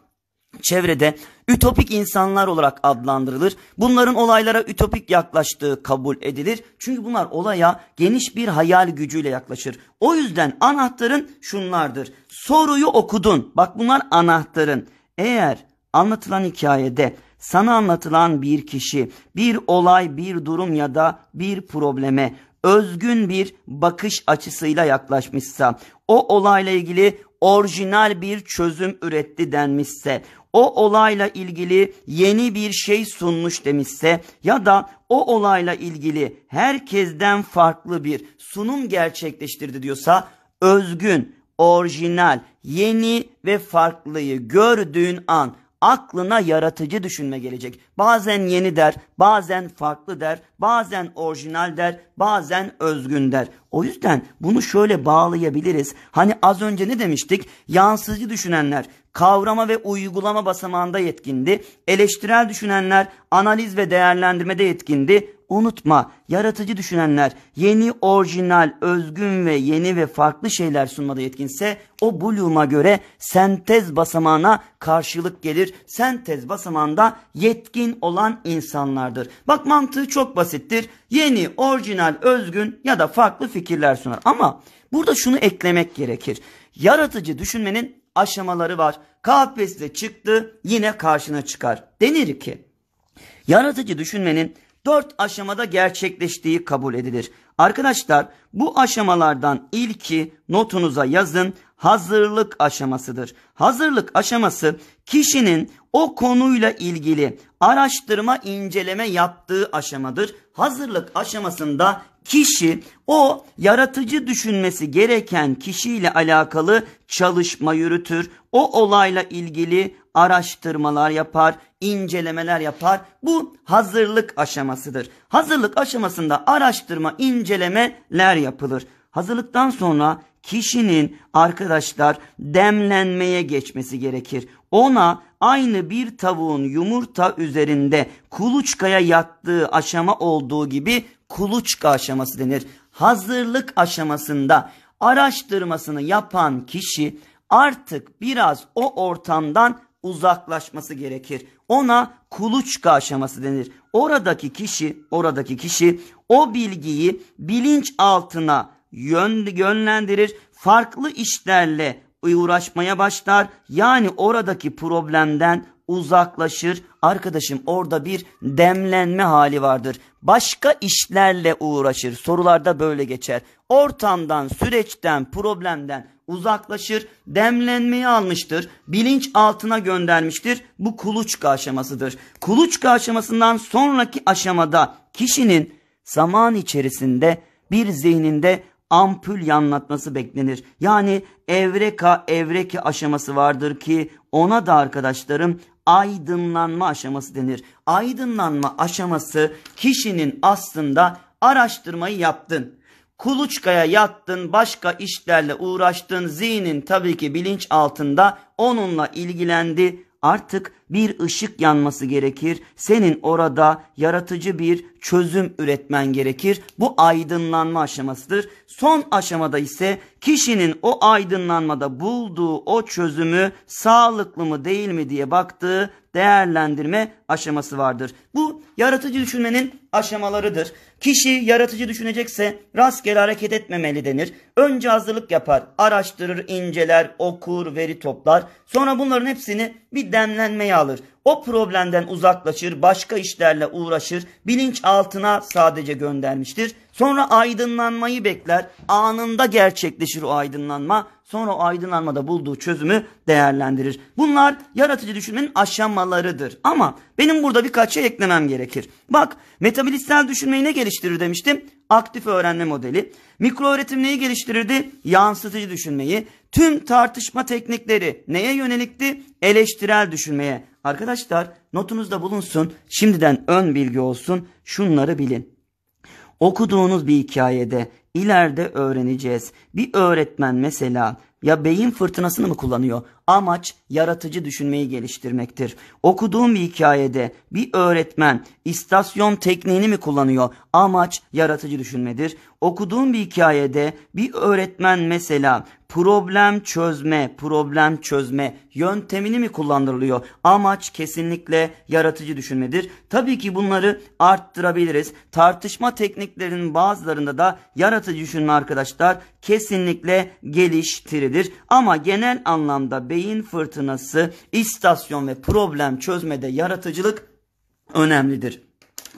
[SPEAKER 1] çevrede ütopik insanlar olarak adlandırılır. Bunların olaylara ütopik yaklaştığı kabul edilir. Çünkü bunlar olaya geniş bir hayal gücüyle yaklaşır. O yüzden anahtarın şunlardır. Soruyu okudun. Bak bunlar anahtarın. Eğer anlatılan hikayede sana anlatılan bir kişi, bir olay, bir durum ya da bir probleme özgün bir bakış açısıyla yaklaşmışsa, o olayla ilgili orijinal bir çözüm üretti denmişse, o olayla ilgili yeni bir şey sunmuş demişse ya da o olayla ilgili herkesten farklı bir sunum gerçekleştirdi diyorsa özgün, orijinal, yeni ve farklıyı gördüğün an aklına yaratıcı düşünme gelecek. Bazen yeni der, bazen farklı der, bazen orijinal der, bazen özgün der. O yüzden bunu şöyle bağlayabiliriz. Hani az önce ne demiştik? Yansıcı düşünenler kavrama ve uygulama basamağında yetkindi. Eleştirel düşünenler analiz ve değerlendirmede yetkindi. Unutma, yaratıcı düşünenler yeni, orijinal, özgün ve yeni ve farklı şeyler sunmada yetkinse o Bloom'a göre sentez basamağına karşılık gelir. Sentez basamağında yetkin olan insanlardır. Bak mantığı çok basittir. Yeni, orijinal, özgün ya da farklı fikirler sunar. Ama burada şunu eklemek gerekir. Yaratıcı düşünmenin aşamaları var. Kafesle çıktı yine karşına çıkar. Denir ki yaratıcı düşünmenin dört aşamada gerçekleştiği kabul edilir. Arkadaşlar bu aşamalardan ilki notunuza yazın hazırlık aşamasıdır. Hazırlık aşaması kişinin o konuyla ilgili araştırma inceleme yaptığı aşamadır. Hazırlık aşamasında kişi o yaratıcı düşünmesi gereken kişiyle alakalı çalışma yürütür. O olayla ilgili araştırmalar yapar, incelemeler yapar. Bu hazırlık aşamasıdır. Hazırlık aşamasında araştırma, incelemeler yapılır. Hazırlıktan sonra kişinin arkadaşlar demlenmeye geçmesi gerekir. Ona aynı bir tavuğun yumurta üzerinde kuluçkaya yattığı aşama olduğu gibi kuluçka aşaması denir. Hazırlık aşamasında araştırmasını yapan kişi artık biraz o ortamdan uzaklaşması gerekir. Ona kuluçka aşaması denir. Oradaki kişi, oradaki kişi o bilgiyi bilinç altına yönlendirir, farklı işlerle uğraşmaya başlar. Yani oradaki problemden uzaklaşır. Arkadaşım orada bir demlenme hali vardır başka işlerle uğraşır. Sorularda böyle geçer. Ortamdan, süreçten, problemden uzaklaşır, demlenmeyi almıştır, bilinç altına göndermiştir. Bu kuluçka aşamasıdır. Kuluçka aşamasından sonraki aşamada kişinin zaman içerisinde bir zihninde ampul yanlatması beklenir. Yani evreka evreki aşaması vardır ki ona da arkadaşlarım aydınlanma aşaması denir. Aydınlanma aşaması kişinin aslında araştırmayı yaptın. Kuluçkaya yattın, başka işlerle uğraştın. Zihnin tabii ki bilinç altında onunla ilgilendi artık bir ışık yanması gerekir. Senin orada yaratıcı bir çözüm üretmen gerekir. Bu aydınlanma aşamasıdır. Son aşamada ise kişinin o aydınlanmada bulduğu o çözümü sağlıklı mı değil mi diye baktığı değerlendirme aşaması vardır. Bu yaratıcı düşünmenin aşamalarıdır. Kişi yaratıcı düşünecekse rastgele hareket etmemeli denir. Önce hazırlık yapar, araştırır, inceler, okur, veri toplar. Sonra bunların hepsini bir demlenmeye alır. O problemden uzaklaşır, başka işlerle uğraşır, bilinç altına sadece göndermiştir. Sonra aydınlanmayı bekler, anında gerçekleşir o aydınlanma sonra o aydınlanmada bulduğu çözümü değerlendirir. Bunlar yaratıcı düşünmenin aşamalarıdır. Ama benim burada birkaç şey eklemem gerekir. Bak metabolistsel düşünmeyi ne geliştirir demiştim? Aktif öğrenme modeli. Mikro öğretim neyi geliştirirdi? Yansıtıcı düşünmeyi. Tüm tartışma teknikleri neye yönelikti? Eleştirel düşünmeye. Arkadaşlar notunuzda bulunsun. Şimdiden ön bilgi olsun. Şunları bilin. Okuduğunuz bir hikayede ileride öğreneceğiz. Bir öğretmen mesela ya beyin fırtınasını mı kullanıyor? Amaç yaratıcı düşünmeyi geliştirmektir. Okuduğum bir hikayede bir öğretmen istasyon tekniğini mi kullanıyor? Amaç yaratıcı düşünmedir. Okuduğum bir hikayede bir öğretmen mesela problem çözme, problem çözme yöntemini mi kullandırılıyor? Amaç kesinlikle yaratıcı düşünmedir. Tabii ki bunları arttırabiliriz. Tartışma tekniklerinin bazılarında da yaratıcı düşünme arkadaşlar kesinlikle geliştirilir. Ama genel anlamda beyin fırtınası, istasyon ve problem çözmede yaratıcılık önemlidir.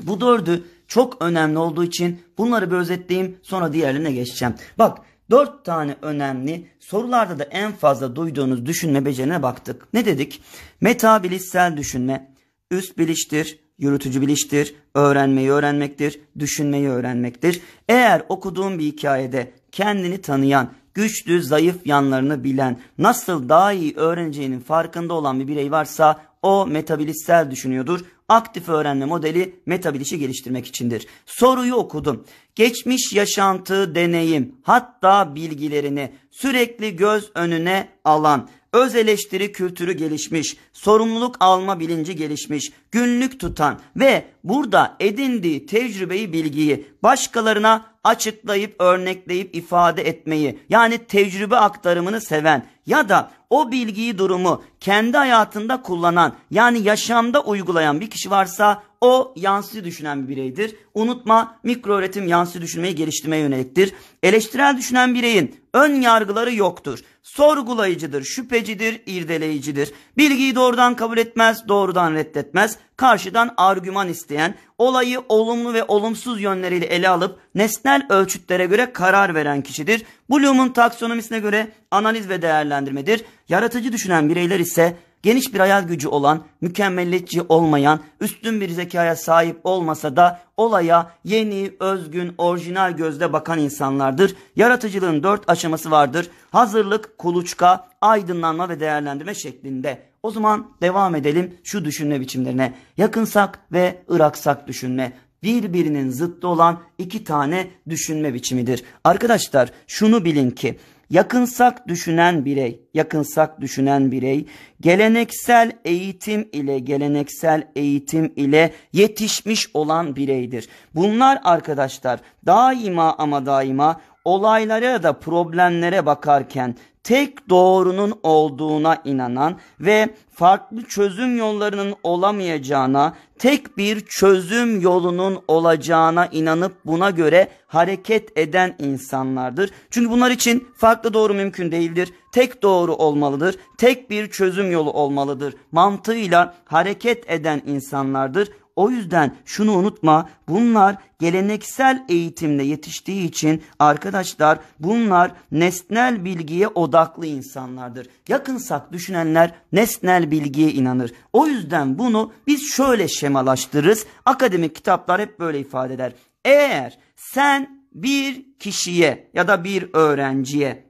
[SPEAKER 1] Bu dördü çok önemli olduğu için bunları bir özetleyeyim sonra diğerlerine geçeceğim. Bak dört tane önemli sorularda da en fazla duyduğunuz düşünme becerine baktık. Ne dedik? Meta bilişsel düşünme üst biliştir, yürütücü biliştir, öğrenmeyi öğrenmektir, düşünmeyi öğrenmektir. Eğer okuduğun bir hikayede kendini tanıyan güçlü, zayıf yanlarını bilen, nasıl daha iyi öğreneceğinin farkında olan bir birey varsa o metabilistsel düşünüyordur. Aktif öğrenme modeli metabilişi geliştirmek içindir. Soruyu okudum. Geçmiş yaşantı, deneyim, hatta bilgilerini sürekli göz önüne alan, öz eleştiri kültürü gelişmiş, sorumluluk alma bilinci gelişmiş, günlük tutan ve burada edindiği tecrübeyi, bilgiyi başkalarına açıklayıp örnekleyip ifade etmeyi yani tecrübe aktarımını seven ya da o bilgiyi durumu kendi hayatında kullanan yani yaşamda uygulayan bir kişi varsa o yansı düşünen bir bireydir. Unutma mikro öğretim yansı düşünmeyi geliştirmeye yöneliktir. Eleştirel düşünen bireyin ön yargıları yoktur. Sorgulayıcıdır, şüphecidir, irdeleyicidir. Bilgiyi doğrudan kabul etmez, doğrudan reddetmez. Karşıdan argüman isteyen, olayı olumlu ve olumsuz yönleriyle ele alıp nesnel ölçütlere göre karar veren kişidir. Bloom'un taksonomisine göre analiz ve değerlendirmedir. Yaratıcı düşünen bireyler ise geniş bir hayal gücü olan, mükemmeliyetçi olmayan, üstün bir zekaya sahip olmasa da olaya yeni, özgün, orijinal gözle bakan insanlardır. Yaratıcılığın dört aşaması vardır. Hazırlık, kuluçka, aydınlanma ve değerlendirme şeklinde. O zaman devam edelim şu düşünme biçimlerine. Yakınsak ve ıraksak düşünme birbirinin zıttı olan iki tane düşünme biçimidir. Arkadaşlar şunu bilin ki Yakınsak düşünen birey, yakınsak düşünen birey geleneksel eğitim ile geleneksel eğitim ile yetişmiş olan bireydir. Bunlar arkadaşlar daima ama daima olaylara da problemlere bakarken tek doğrunun olduğuna inanan ve farklı çözüm yollarının olamayacağına, tek bir çözüm yolunun olacağına inanıp buna göre hareket eden insanlardır. Çünkü bunlar için farklı doğru mümkün değildir. Tek doğru olmalıdır. Tek bir çözüm yolu olmalıdır. Mantığıyla hareket eden insanlardır. O yüzden şunu unutma bunlar geleneksel eğitimle yetiştiği için arkadaşlar bunlar nesnel bilgiye odaklı insanlardır. Yakınsak düşünenler nesnel bilgiye inanır. O yüzden bunu biz şöyle şemalaştırırız. Akademik kitaplar hep böyle ifade eder. Eğer sen bir kişiye ya da bir öğrenciye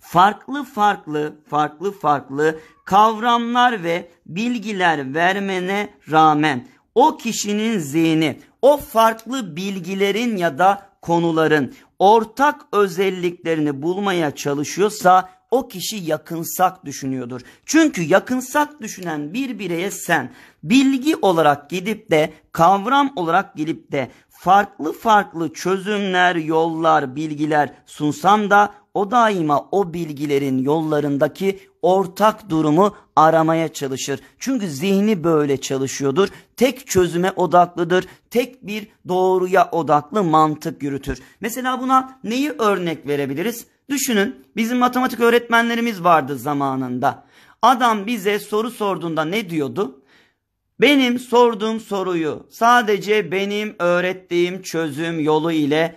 [SPEAKER 1] farklı farklı farklı farklı kavramlar ve bilgiler vermene rağmen o kişinin zihni o farklı bilgilerin ya da konuların ortak özelliklerini bulmaya çalışıyorsa o kişi yakınsak düşünüyordur. Çünkü yakınsak düşünen bir bireye sen bilgi olarak gidip de kavram olarak gidip de farklı farklı çözümler, yollar, bilgiler sunsam da o daima o bilgilerin yollarındaki ortak durumu aramaya çalışır. Çünkü zihni böyle çalışıyordur. Tek çözüme odaklıdır. Tek bir doğruya odaklı mantık yürütür. Mesela buna neyi örnek verebiliriz? Düşünün bizim matematik öğretmenlerimiz vardı zamanında. Adam bize soru sorduğunda ne diyordu? Benim sorduğum soruyu sadece benim öğrettiğim çözüm yolu ile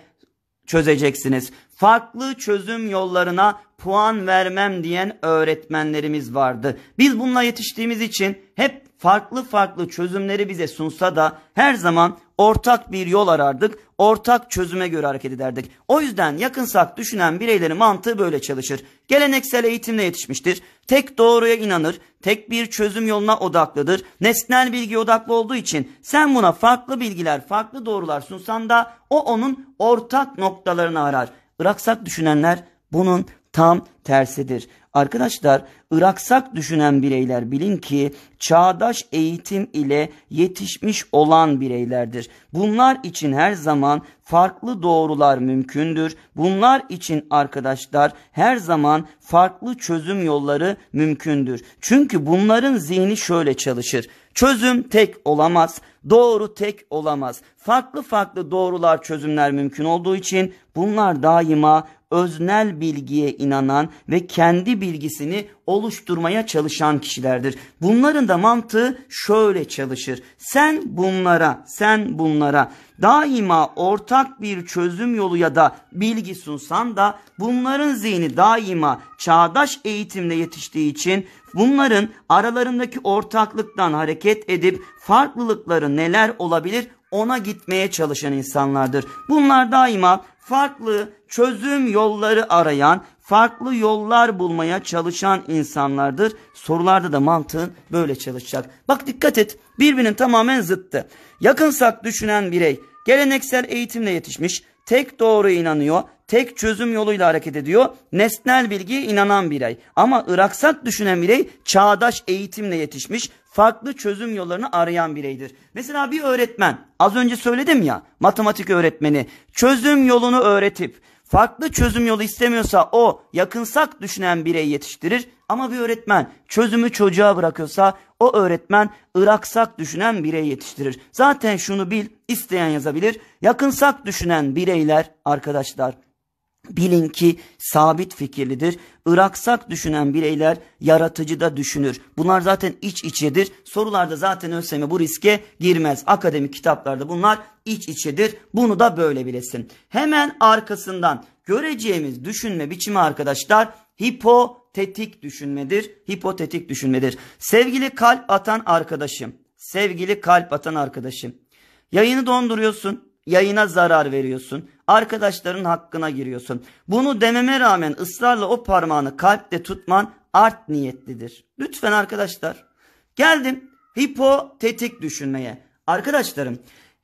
[SPEAKER 1] çözeceksiniz. Farklı çözüm yollarına puan vermem diyen öğretmenlerimiz vardı. Biz bununla yetiştiğimiz için hep farklı farklı çözümleri bize sunsa da her zaman ortak bir yol arardık. Ortak çözüme göre hareket ederdik. O yüzden yakınsak düşünen bireylerin mantığı böyle çalışır. Geleneksel eğitimle yetişmiştir tek doğruya inanır, tek bir çözüm yoluna odaklıdır. Nesnel bilgi odaklı olduğu için sen buna farklı bilgiler, farklı doğrular sunsan da o onun ortak noktalarını arar. Iraksak düşünenler bunun tam tersidir. Arkadaşlar Iraksak düşünen bireyler bilin ki çağdaş eğitim ile yetişmiş olan bireylerdir. Bunlar için her zaman farklı doğrular mümkündür. Bunlar için arkadaşlar her zaman farklı çözüm yolları mümkündür. Çünkü bunların zihni şöyle çalışır. Çözüm tek olamaz, doğru tek olamaz. Farklı farklı doğrular çözümler mümkün olduğu için bunlar daima öznel bilgiye inanan ve kendi bilgisini oluşturmaya çalışan kişilerdir. Bunların da mantığı şöyle çalışır. Sen bunlara, sen bunlara daima ortak bir çözüm yolu ya da bilgi sunsan da bunların zihni daima çağdaş eğitimle yetiştiği için bunların aralarındaki ortaklıktan hareket edip farklılıkları neler olabilir ona gitmeye çalışan insanlardır. Bunlar daima farklı çözüm yolları arayan, farklı yollar bulmaya çalışan insanlardır. Sorularda da mantığın böyle çalışacak. Bak dikkat et birbirinin tamamen zıttı. Yakınsak düşünen birey geleneksel eğitimle yetişmiş, tek doğru inanıyor, tek çözüm yoluyla hareket ediyor. Nesnel bilgiye inanan birey. Ama ıraksat düşünen birey çağdaş eğitimle yetişmiş, farklı çözüm yollarını arayan bireydir. Mesela bir öğretmen, az önce söyledim ya, matematik öğretmeni çözüm yolunu öğretip farklı çözüm yolu istemiyorsa o yakınsak düşünen birey yetiştirir. Ama bir öğretmen çözümü çocuğa bırakıyorsa o öğretmen ıraksak düşünen birey yetiştirir. Zaten şunu bil isteyen yazabilir. Yakınsak düşünen bireyler arkadaşlar bilin ki sabit fikirlidir. Iraksak düşünen bireyler yaratıcı da düşünür. Bunlar zaten iç içedir. Sorularda zaten ÖSYM bu riske girmez. Akademik kitaplarda bunlar iç içedir. Bunu da böyle bilesin. Hemen arkasından göreceğimiz düşünme biçimi arkadaşlar hipotetik düşünmedir. Hipotetik düşünmedir. Sevgili kalp atan arkadaşım, sevgili kalp atan arkadaşım Yayını donduruyorsun. Yayına zarar veriyorsun. Arkadaşların hakkına giriyorsun. Bunu dememe rağmen ısrarla o parmağını kalpte tutman art niyetlidir. Lütfen arkadaşlar. Geldim hipotetik düşünmeye. Arkadaşlarım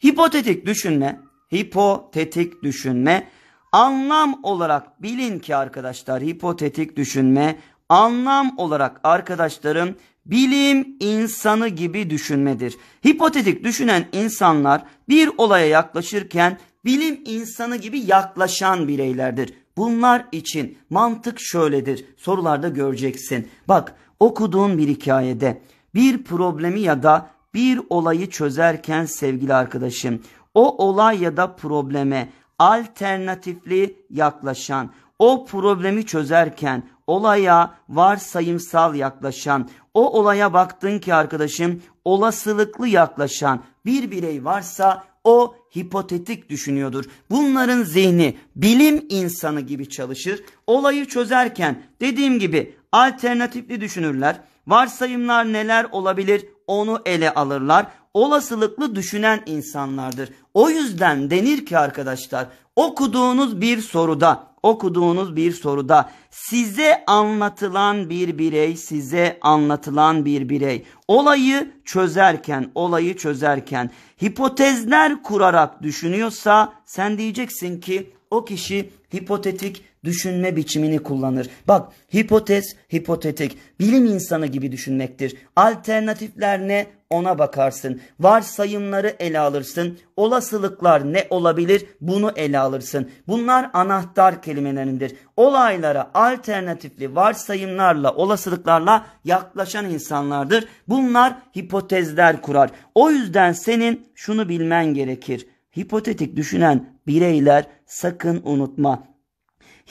[SPEAKER 1] hipotetik düşünme, hipotetik düşünme anlam olarak bilin ki arkadaşlar hipotetik düşünme anlam olarak arkadaşlarım bilim insanı gibi düşünmedir. Hipotetik düşünen insanlar bir olaya yaklaşırken bilim insanı gibi yaklaşan bireylerdir. Bunlar için mantık şöyledir. Sorularda göreceksin. Bak okuduğun bir hikayede bir problemi ya da bir olayı çözerken sevgili arkadaşım o olay ya da probleme alternatifli yaklaşan, o problemi çözerken olaya varsayımsal yaklaşan, o olaya baktın ki arkadaşım olasılıklı yaklaşan bir birey varsa o hipotetik düşünüyordur. Bunların zihni bilim insanı gibi çalışır. Olayı çözerken dediğim gibi alternatifli düşünürler. Varsayımlar neler olabilir onu ele alırlar. Olasılıklı düşünen insanlardır. O yüzden denir ki arkadaşlar okuduğunuz bir soruda okuduğunuz bir soruda size anlatılan bir birey, size anlatılan bir birey olayı çözerken, olayı çözerken hipotezler kurarak düşünüyorsa sen diyeceksin ki o kişi hipotetik düşünme biçimini kullanır. Bak hipotez hipotetik bilim insanı gibi düşünmektir. Alternatifler ne ona bakarsın. Varsayımları ele alırsın. Olasılıklar ne olabilir bunu ele alırsın. Bunlar anahtar kelimelerindir. Olaylara alternatifli varsayımlarla olasılıklarla yaklaşan insanlardır. Bunlar hipotezler kurar. O yüzden senin şunu bilmen gerekir. Hipotetik düşünen bireyler sakın unutma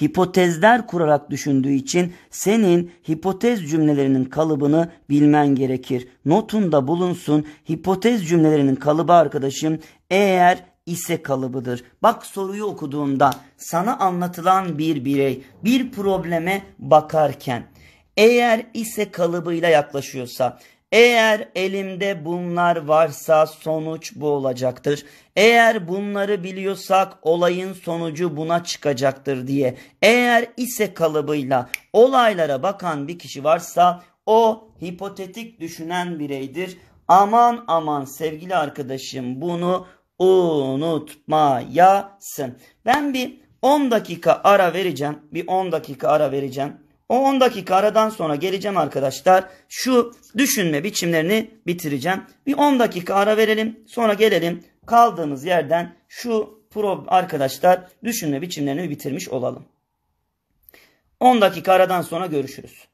[SPEAKER 1] hipotezler kurarak düşündüğü için senin hipotez cümlelerinin kalıbını bilmen gerekir. Notunda bulunsun hipotez cümlelerinin kalıbı arkadaşım eğer ise kalıbıdır. Bak soruyu okuduğunda sana anlatılan bir birey bir probleme bakarken eğer ise kalıbıyla yaklaşıyorsa eğer elimde bunlar varsa sonuç bu olacaktır. Eğer bunları biliyorsak olayın sonucu buna çıkacaktır diye. Eğer ise kalıbıyla olaylara bakan bir kişi varsa o hipotetik düşünen bireydir. Aman aman sevgili arkadaşım bunu unutmayasın. Ben bir 10 dakika ara vereceğim. Bir 10 dakika ara vereceğim. O 10 dakika aradan sonra geleceğim arkadaşlar. Şu düşünme biçimlerini bitireceğim. Bir 10 dakika ara verelim. Sonra gelelim kaldığımız yerden şu pro arkadaşlar düşünme biçimlerini bitirmiş olalım. 10 dakika aradan sonra görüşürüz.